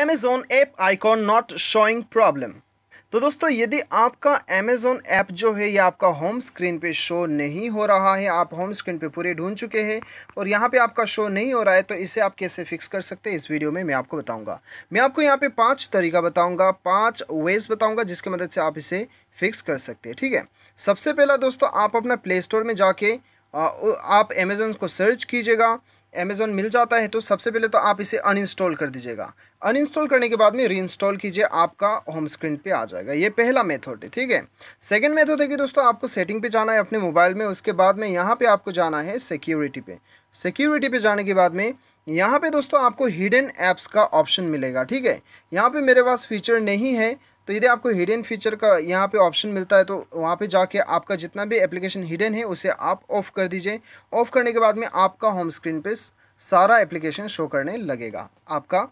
Amazon app icon not showing problem तो दोस्तों यदि आपका Amazon ऐप जो है ये आपका होम स्क्रीन पे शो नहीं हो रहा है आप होम स्क्रीन पे पूरे ढूंढ चुके हैं और यहाँ पे आपका शो नहीं हो रहा है तो इसे आप कैसे फिक्स कर सकते हैं इस वीडियो में मैं आपको बताऊँगा मैं आपको यहाँ पे पाँच तरीका बताऊँगा पाँच वेज बताऊँगा जिसकी मदद से आप इसे फिक्स कर सकते हैं ठीक है सबसे पहला दोस्तों आप अपना प्ले स्टोर में जाके आप अमेज़ोन को सर्च कीजिएगा अमेज़ोन मिल जाता है तो सबसे पहले तो आप इसे अनइंस्टॉल कर दीजिएगा अनइंस्टॉल करने के बाद में रीइंस्टॉल कीजिए आपका होम स्क्रीन पे आ जाएगा ये पहला मेथड है ठीक है सेकंड मेथड है कि दोस्तों आपको सेटिंग पे जाना है अपने मोबाइल में उसके बाद में यहाँ पे आपको जाना है सिक्योरिटी पे सिक्योरिटी पे जाने के बाद में यहाँ पे दोस्तों आपको हिडन ऐप्स का ऑप्शन मिलेगा ठीक है यहाँ पे मेरे पास फीचर नहीं है तो यदि आपको हिडन फीचर का यहाँ पे ऑप्शन मिलता है तो वहाँ पे जाके आपका जितना भी एप्लीकेशन हिडन है उसे आप ऑफ़ कर दीजिए ऑफ़ करने के बाद में आपका होम स्क्रीन पे सारा एप्लीकेशन शो करने लगेगा आपका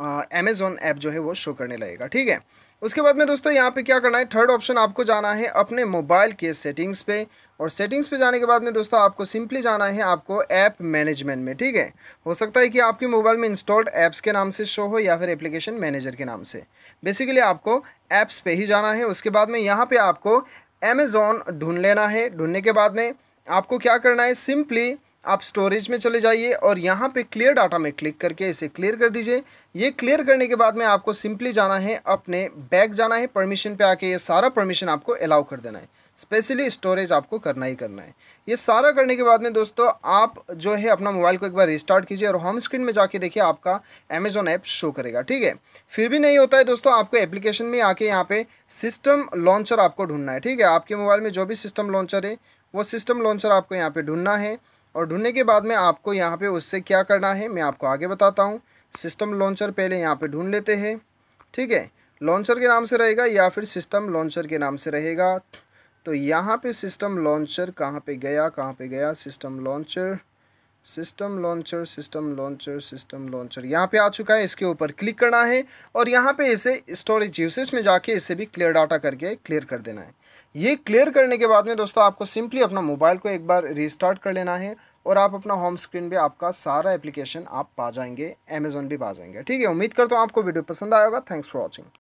अमेज़ोन ऐप जो है वो शो करने लगेगा ठीक है उसके बाद में दोस्तों यहाँ पे क्या करना है थर्ड ऑप्शन आपको जाना है अपने मोबाइल के सेटिंग्स पे और सेटिंग्स पे जाने के बाद में दोस्तों आपको सिंपली जाना है आपको ऐप मैनेजमेंट में ठीक है हो सकता है कि आपके मोबाइल में इंस्टॉल्ड ऐप्स के नाम से शो हो या फिर एप्लीकेशन मैनेजर के नाम से बेसिकली आपको ऐप्स पर ही जाना है उसके बाद में यहाँ पर आपको अमेज़ोन ढूंढ लेना है ढूंढने के बाद में आपको क्या करना है सिंपली आप स्टोरेज में चले जाइए और यहाँ पे क्लियर डाटा में क्लिक करके इसे क्लियर कर दीजिए ये क्लियर करने के बाद में आपको सिंपली जाना है अपने बैग जाना है परमिशन पे आके ये सारा परमिशन आपको अलाउ कर देना है स्पेशली स्टोरेज आपको करना ही करना है ये सारा करने के बाद में दोस्तों आप जो है अपना मोबाइल को एक बार रिस्टार्ट कीजिए और होम स्क्रीन में जाके देखिए आपका अमेजोन ऐप शो करेगा ठीक है फिर भी नहीं होता है दोस्तों आपको एप्लीकेशन में आके यहाँ पे सिस्टम लॉन्चर आपको ढूंढना है ठीक है आपके मोबाइल में जो भी सिस्टम लॉन्चर है वो सिस्टम लॉन्चर आपको यहाँ पर ढूंढना है और ढूंढने के बाद में आपको यहाँ पे उससे क्या करना है मैं आपको आगे बताता हूँ सिस्टम लॉन्चर पहले यहाँ पे ढूंढ लेते हैं ठीक है लॉन्चर के नाम से रहेगा या फिर सिस्टम लॉन्चर के नाम से रहेगा तो यहाँ पे सिस्टम लॉन्चर कहाँ पे गया कहाँ पे गया system launcher system launcher system launcher system launcher यहाँ पे आ चुका है इसके ऊपर क्लिक करना है और यहाँ पे इसे स्टोरेज यूसेज में जाके इसे भी क्लियर डाटा करके क्लियर कर देना है ये क्लियर करने के बाद में दोस्तों आपको सिंपली अपना मोबाइल को एक बार रिस्टार्ट कर लेना है और आप अपना होम स्क्रीन पर आपका सारा एप्लीकेशन आप पा जाएंगे अमेजोन भी पा जाएंगे ठीक है उम्मीद करता हूँ आपको वीडियो पसंद आएगा थैंक्स फॉर वॉचिंग